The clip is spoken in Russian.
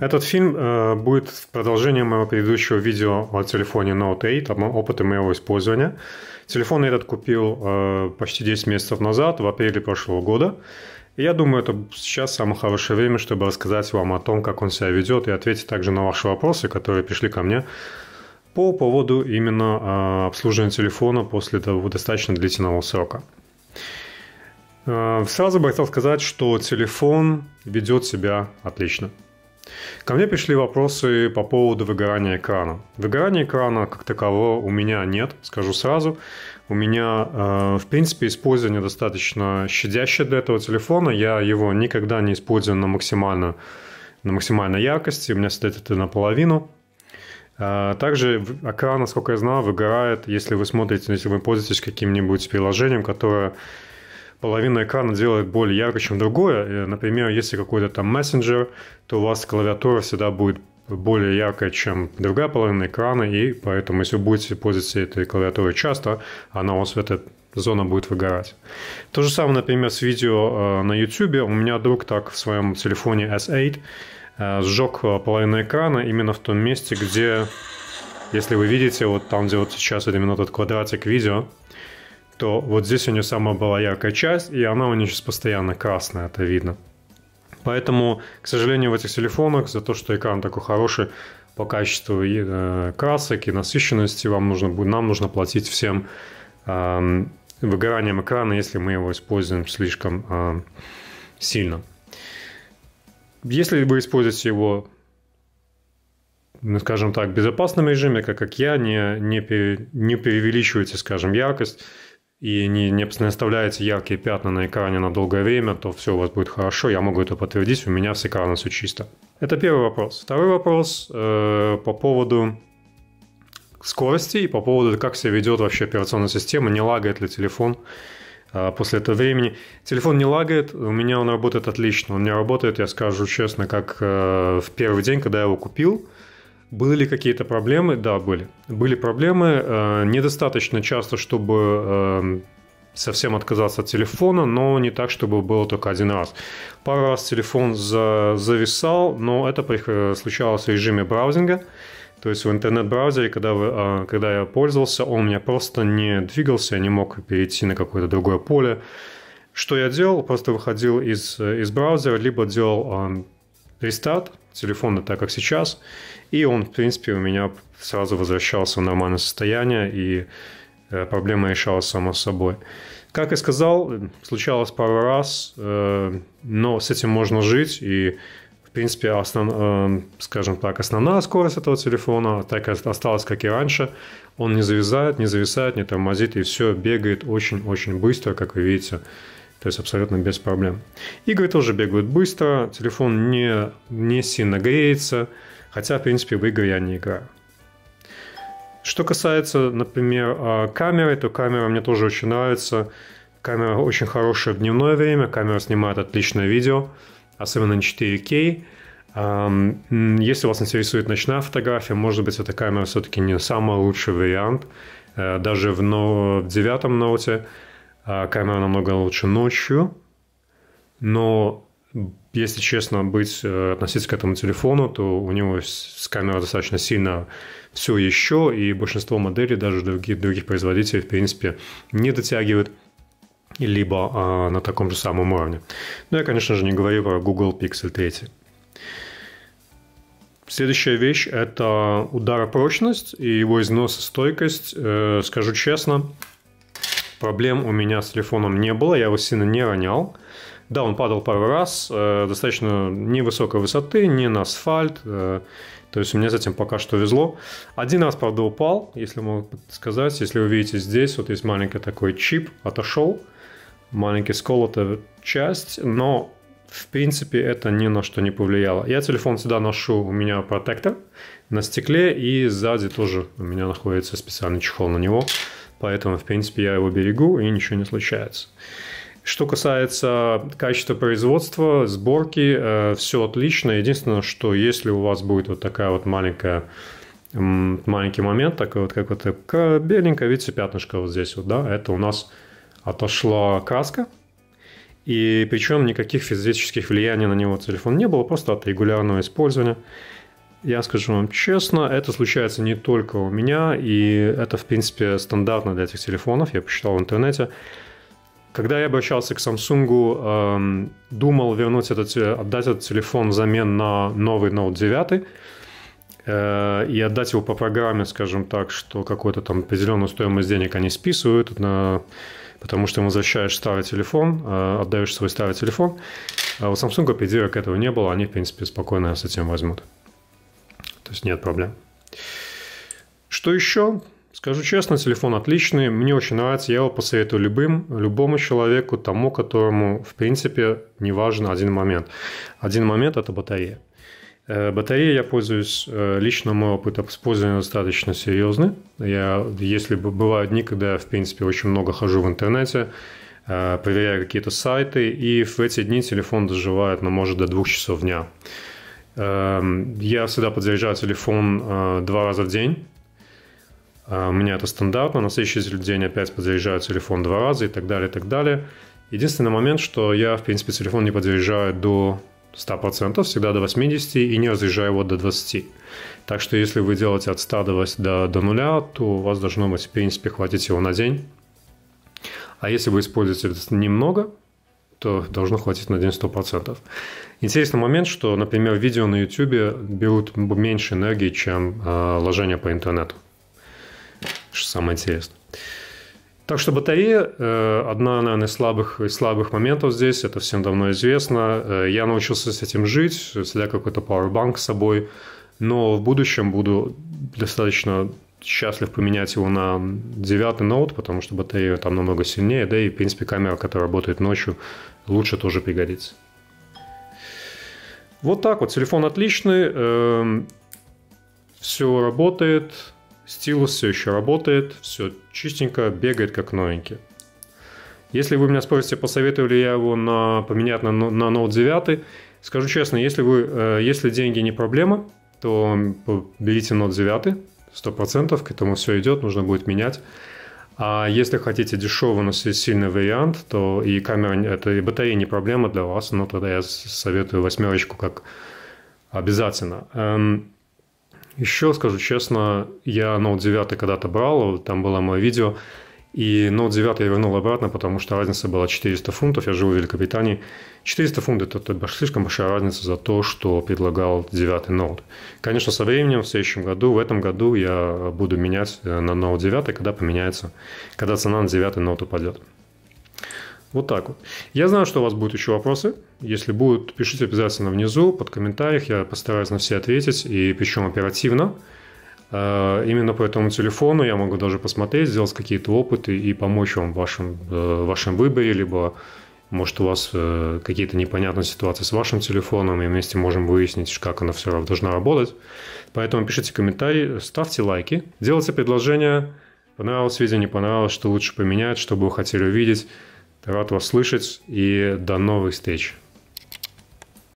Этот фильм э, будет продолжением моего предыдущего видео о телефоне Note 8, об опыте моего использования. Телефон этот купил э, почти 10 месяцев назад, в апреле прошлого года. И я думаю, это сейчас самое хорошее время, чтобы рассказать вам о том, как он себя ведет, и ответить также на ваши вопросы, которые пришли ко мне по поводу именно э, обслуживания телефона после достаточно длительного срока. Э, сразу бы хотел сказать, что телефон ведет себя отлично. Ко мне пришли вопросы по поводу выгорания экрана. Выгорания экрана как такового у меня нет, скажу сразу. У меня, э, в принципе, использование достаточно щадящее для этого телефона. Я его никогда не использую на, максимально, на максимальной яркости. У меня стоит это наполовину. Э, также экран, насколько я знаю, выгорает, если вы смотрите, если вы пользуетесь каким-нибудь приложением, которое половина экрана делает более ярко, чем другое. Э, например, если какой-то там мессенджер, то у вас клавиатура всегда будет более яркая, чем другая половина экрана, и поэтому, если вы будете пользоваться этой клавиатурой часто, она у вас в этой зона будет выгорать. То же самое, например, с видео э, на YouTube. У меня друг так в своем телефоне S8 э, сжег половину экрана именно в том месте, где, если вы видите, вот там, где вот сейчас вот именно этот квадратик видео, то вот здесь у нее самая была яркая часть, и она у нее сейчас постоянно красная, это видно. Поэтому, к сожалению, в этих телефонах за то, что экран такой хороший по качеству и, э, красок и насыщенности, вам нужно, нам нужно платить всем э, выгоранием экрана, если мы его используем слишком э, сильно. Если вы используете его ну, скажем так, в безопасном режиме, как, как я, не, не, пере, не преувеличивайте, скажем, яркость, и не, не оставляете яркие пятна на экране на долгое время, то все у вас будет хорошо, я могу это подтвердить, у меня с экрана все чисто. Это первый вопрос. Второй вопрос э, по поводу скорости и по поводу, как себя ведет вообще операционная система, не лагает ли телефон э, после этого времени. Телефон не лагает, у меня он работает отлично, он не работает, я скажу честно, как э, в первый день, когда я его купил – были ли какие-то проблемы? Да, были. Были проблемы. Э, недостаточно часто, чтобы э, совсем отказаться от телефона, но не так, чтобы было только один раз. Пару раз телефон за, зависал, но это э, случалось в режиме браузинга. То есть в интернет-браузере, когда, вы, э, когда я пользовался, он у меня просто не двигался, я не мог перейти на какое-то другое поле. Что я делал? Просто выходил из, из браузера, либо делал рестарт телефона так, как сейчас, и он, в принципе, у меня сразу возвращался в нормальное состояние, и э, проблема решалась само собой. Как я сказал, случалось пару раз, э, но с этим можно жить, и в принципе, основ, э, скажем так, основная скорость этого телефона так и осталась, как и раньше. Он не завязает, не зависает, не тормозит, и все бегает очень-очень быстро, как вы видите. То есть абсолютно без проблем. Игры тоже бегают быстро, телефон не, не сильно греется, хотя, в принципе, в игры я не играю. Что касается, например, а, камеры, то камера мне тоже очень нравится. Камера очень хорошая в дневное время, камера снимает отличное видео, особенно на 4К. Если вас интересует ночная фотография, может быть, эта камера все-таки не самый лучший вариант. Э, даже в, девятом ноуте а камера намного лучше ночью, но если честно быть, э, относиться к этому телефону, то у него с камерой достаточно сильно все еще, и большинство моделей, даже других, других производителей, в принципе, не дотягивают либо а, на таком же самом уровне. Но ну, я, конечно же, не говорю про Google Pixel 3. Следующая вещь – это ударопрочность и его износостойкость. Э, скажу честно, Проблем у меня с телефоном не было, я его сильно не ронял. Да, он падал пару раз, э, достаточно невысокой высоты, не на асфальт. Э, то есть у меня с этим пока что везло. Один раз, правда, упал, если могу сказать. Если вы видите здесь, вот есть маленький такой чип, отошел. Маленький сколотая часть, но в принципе это ни на что не повлияло. Я телефон всегда ношу, у меня протектор на стекле и сзади тоже у меня находится специальный чехол на него. Поэтому, в принципе, я его берегу, и ничего не случается. Что касается качества производства, сборки, э, все отлично. Единственное, что если у вас будет вот такая вот маленькая маленький момент, такой вот как вот э, беленькая, видите, пятнышко вот здесь вот, да, это у нас отошла краска, и причем никаких физических влияний на него телефон не было, просто от регулярного использования. Я скажу вам честно, это случается не только у меня, и это, в принципе, стандартно для этих телефонов, я посчитал в интернете. Когда я обращался к Samsung, эм, думал вернуть этот, э, отдать этот телефон взамен на новый Note 9, э, и отдать его по программе, скажем так, что какую-то там определенную стоимость денег они списывают, на, потому что им возвращаешь старый телефон, э, отдаешь свой старый телефон. А у Samsung придирок этого не было, они, в принципе, спокойно с этим возьмут. То есть нет проблем. Что еще? Скажу честно, телефон отличный, мне очень нравится, я его посоветую любым, любому человеку, тому, которому, в принципе, не важен один момент. Один момент – это батарея. Э, батарея я пользуюсь, э, лично мой опыт использования достаточно серьезный. Я, если бывают дни, когда я, в принципе, очень много хожу в интернете, э, проверяю какие-то сайты, и в эти дни телефон доживает, ну, может, до двух часов дня. Эм, я всегда подзаряжаю телефон э, два раза в день. Э, у меня это стандартно. На следующий день опять подзаряжаю телефон два раза и так далее, и так далее. Единственный момент, что я, в принципе, телефон не подзаряжаю до 100%, всегда до 80% и не разряжаю его до 20%. Так что если вы делаете от 100 до, до, до 0, то у вас должно быть, в принципе, хватить его на день. А если вы используете немного, то должно хватить на день 100%. Интересный момент, что, например, видео на YouTube берут меньше энергии, чем э, ложение по интернету. Что самое интересное. Так что батарея э, одна, наверное, из слабых, слабых моментов здесь, это всем давно известно. Э, я научился с этим жить, всегда какой-то powerbank с собой, но в будущем буду достаточно счастлив поменять его на девятый ноут, потому что батарея там намного сильнее, да и, в принципе, камера, которая работает ночью, лучше тоже пригодится. Вот так вот, телефон отличный, э, эм, все работает, стилус все еще работает, все чистенько, бегает как новенький. Если вы меня спросите, посоветовали я его на, поменять на, на Note 9, скажу честно, если, вы, э, если деньги не проблема, то берите Note 9, сто процентов к этому все идет, нужно будет менять. А если хотите дешевый, но сильный вариант, то и камера, это и батарея не проблема для вас, но тогда я советую восьмерочку как обязательно. Эм, Еще скажу честно, я Note 9 когда-то брал, там было мое видео, и Note ну, 9 я вернул обратно, потому что разница была 400 фунтов, я живу в Великобритании. 400 фунтов – это слишком большая разница за то, что предлагал 9 Note. Конечно, со временем, в следующем году, в этом году я буду менять э, на Note 9, когда поменяется, когда цена на 9 Note упадет. Вот так вот. Я знаю, что у вас будут еще вопросы. Если будут, пишите обязательно внизу, под комментариях. Я постараюсь на все ответить, и причем оперативно. Э, именно по этому телефону я могу даже посмотреть, сделать какие-то опыты и помочь вам в вашем, э, в вашем выборе, либо может у вас э, какие-то непонятные ситуации с вашим телефоном, и вместе можем выяснить, как она все должна работать. Поэтому пишите комментарии, ставьте лайки, делайте предложения, понравилось видео, не понравилось, что лучше поменять, что бы вы хотели увидеть. Рад вас слышать и до новых встреч!